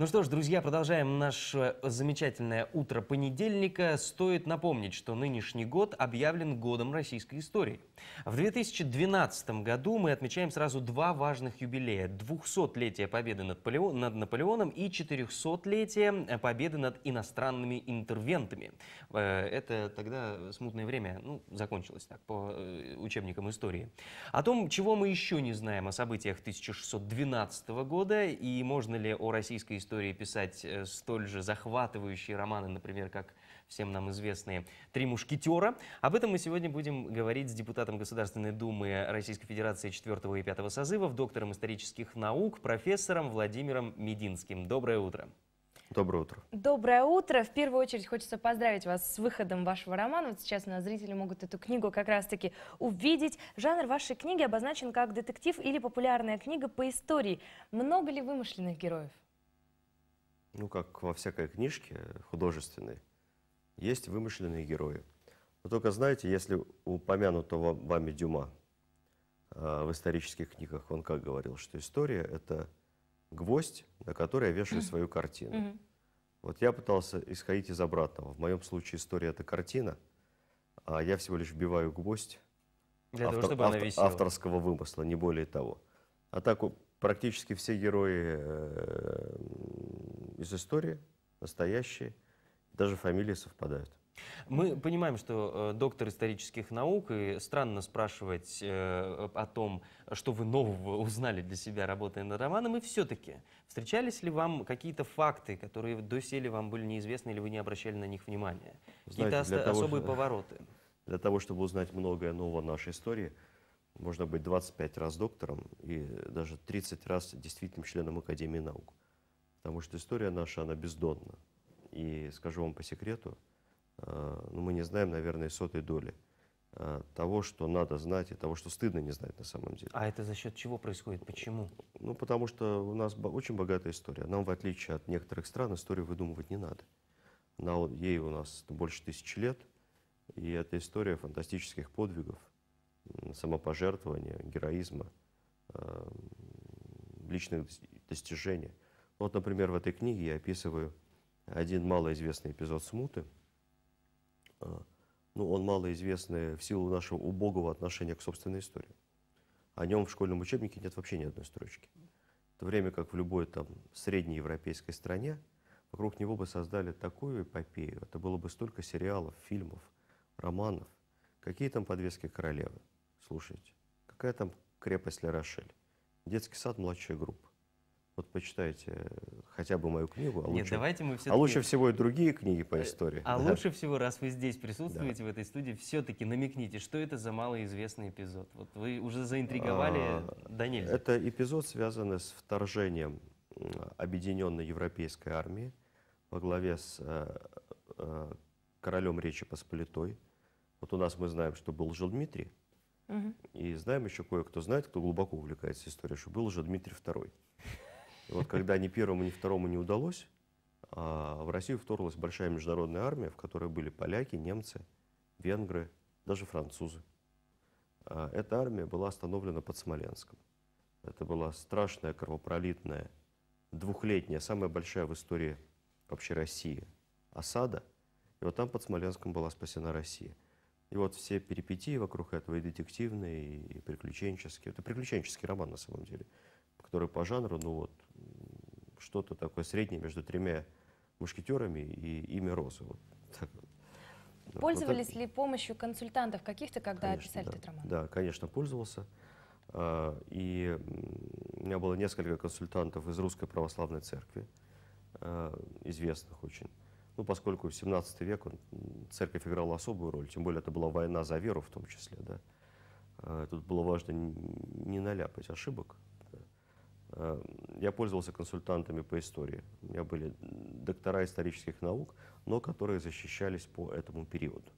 Ну что ж, друзья, продолжаем наше замечательное утро понедельника. Стоит напомнить, что нынешний год объявлен годом российской истории. В 2012 году мы отмечаем сразу два важных юбилея. 200-летие победы над, Полеон, над Наполеоном и 400-летие э, победы над иностранными интервентами. Э, это тогда смутное время ну, закончилось так по э, учебникам истории. О том, чего мы еще не знаем о событиях 1612 года и можно ли о российской истории истории писать э, столь же захватывающие романы, например, как всем нам известные «Три мушкетера». Об этом мы сегодня будем говорить с депутатом Государственной Думы Российской Федерации 4 и 5 созывов, доктором исторических наук, профессором Владимиром Мединским. Доброе утро. Доброе утро. Доброе утро. В первую очередь хочется поздравить вас с выходом вашего романа. Вот сейчас у нас зрители могут эту книгу как раз-таки увидеть. Жанр вашей книги обозначен как детектив или популярная книга по истории. Много ли вымышленных героев? ну, как во всякой книжке художественной, есть вымышленные герои. Но только знаете, если упомянутого вами Дюма э, в исторических книгах, он как говорил, что история – это гвоздь, на который я вешаю свою картину. вот я пытался исходить из обратного. В моем случае история – это картина, а я всего лишь вбиваю гвоздь Для автор, того, чтобы автор, она авторского вымысла, не более того. А так практически все герои э, из истории, настоящие, даже фамилии совпадают. Мы понимаем, что э, доктор исторических наук, и странно спрашивать э, о том, что вы нового узнали для себя, работая над романом, и все-таки встречались ли вам какие-то факты, которые до доселе вам были неизвестны, или вы не обращали на них внимания? Какие-то ос- того, особые что, повороты? Для того, чтобы узнать многое нового нашей истории, можно быть 25 раз доктором и даже 30 раз действительным членом Академии наук. Потому что история наша, она бездонна. И скажу вам по секрету, э, ну, мы не знаем, наверное, сотой доли э, того, что надо знать, и того, что стыдно не знать на самом деле. А это за счет чего происходит? Почему? Ну, потому что у нас очень богатая история. Нам, в отличие от некоторых стран, историю выдумывать не надо. Она, ей у нас больше тысячи лет, и это история фантастических подвигов, самопожертвования, героизма, э, личных достижений – вот, например, в этой книге я описываю один малоизвестный эпизод смуты. А, ну, он малоизвестный в силу нашего убогого отношения к собственной истории. О нем в школьном учебнике нет вообще ни одной строчки. В то время как в любой там средней европейской стране вокруг него бы создали такую эпопею. Это было бы столько сериалов, фильмов, романов. Какие там подвески королевы? Слушайте. Какая там крепость Ля-Рошель? Детский сад младшей группы. Вот почитайте э, хотя бы мою книгу. А Нет, лучше, давайте мы А лучше всего и другие книги по э, истории. А да. лучше всего, раз вы здесь присутствуете, да. в этой студии, все-таки намекните, что это за малоизвестный эпизод. Вот вы уже заинтриговали, а, да нельзя. Это эпизод, связанный с вторжением Объединенной Европейской Армии во главе с э, э, королем Речи Посполитой. Вот у нас мы знаем, что был жил Дмитрий, и знаем еще кое-кто знает, кто глубоко увлекается историей, что был уже Дмитрий II. И вот когда ни первому, ни второму не удалось, а, в Россию вторглась большая международная армия, в которой были поляки, немцы, венгры, даже французы. А, эта армия была остановлена под Смоленском. Это была страшная, кровопролитная, двухлетняя, самая большая в истории вообще России осада. И вот там под Смоленском была спасена Россия. И вот все перипетии вокруг этого, и детективные, и приключенческие. Это приключенческий роман на самом деле который по жанру, ну вот, что-то такое среднее между тремя мушкетерами и имя Розы. Вот так Пользовались вот так. ли помощью консультантов каких-то, когда конечно, писали да. этот роман? Да, конечно, пользовался. А, и у меня было несколько консультантов из Русской Православной Церкви, а, известных очень. Ну, поскольку в 17 век он, церковь играла особую роль, тем более это была война за веру в том числе, да. А, тут было важно не наляпать ошибок, Э, я пользовался консультантами по истории. У меня были доктора исторических наук, но которые защищались по этому периоду.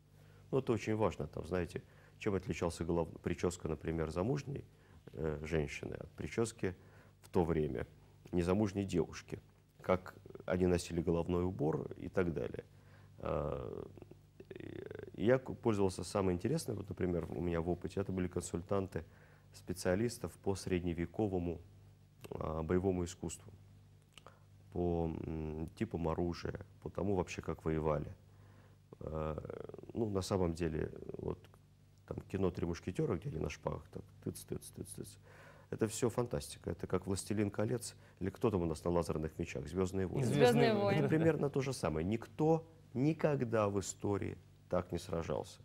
Ну, это очень важно, там, знаете, чем отличался голов... прическа, например, замужней э, женщины от прически в то время незамужней девушки, как они носили головной убор и так далее. Э, я пользовался самое интересное, вот, например, у меня в опыте, это были консультанты специалистов по средневековому а, боевому искусству, по типам оружия, по тому вообще, как воевали. А, ну, на самом деле, вот там кино «Три мушкетера», где они на шпагах, так, тыц, тыц, тыц, тыц. Это все фантастика. Это как «Властелин колец» или кто там у нас на лазерных мечах, «Звездные войны». «Звездные войны». Это примерно то же самое. Никто никогда в истории так не сражался.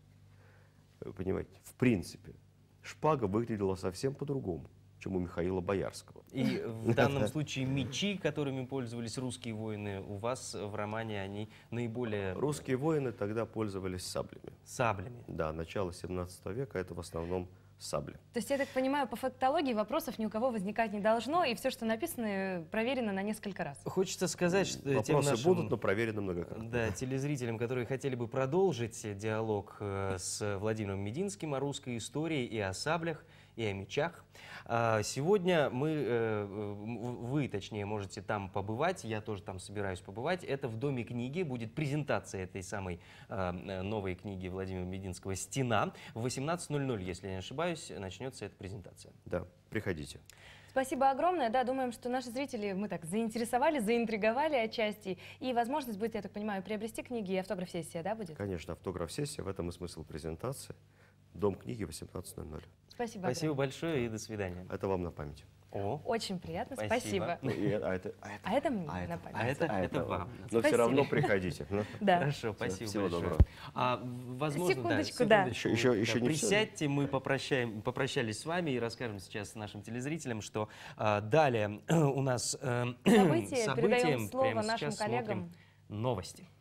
Вы понимаете, в принципе. Шпага выглядела совсем по-другому чем у Михаила Боярского. И в данном случае мечи, которыми пользовались русские воины, у вас в романе они наиболее... Русские воины тогда пользовались саблями. Саблями. Да, начало 17 века это в основном сабли. То есть, я так понимаю, по фактологии вопросов ни у кого возникать не должно, и все, что написано, проверено на несколько раз. Хочется сказать, что Вопросы тем нашим, будут, но проверено многократно. Да, телезрителям, которые хотели бы продолжить диалог э, с Владимиром Мединским о русской истории и о саблях – и о мечах. А, сегодня мы, э, вы, точнее, можете там побывать, я тоже там собираюсь побывать. Это в Доме книги будет презентация этой самой а, э, новой книги Владимира Мединского «Стена». В 18.00, если я не ошибаюсь, начнется эта презентация. Да, приходите. Спасибо огромное. Да, думаем, что наши зрители мы так заинтересовали, заинтриговали отчасти. И возможность будет, я так понимаю, приобрести книги и автограф-сессия, да, будет? Конечно, автограф-сессия. В этом и смысл презентации. Дом книги 18.00. Спасибо. Спасибо огромное. большое и до свидания. Это вам на память. О. Очень приятно, спасибо. спасибо. Ну, и, а, это, а, это, а это мне а это, на память. А это, а это а вам. Но спасибо. все равно приходите. Ну, да. Хорошо, спасибо Всего большое. доброго. А, возможно, секундочку, да. Секундочку, да. Еще, еще, еще не Присядьте, все. мы попрощаем, попрощались с вами и расскажем сейчас нашим телезрителям, что а, далее у нас э, события, события. Передаем слово нашим коллегам. Новости.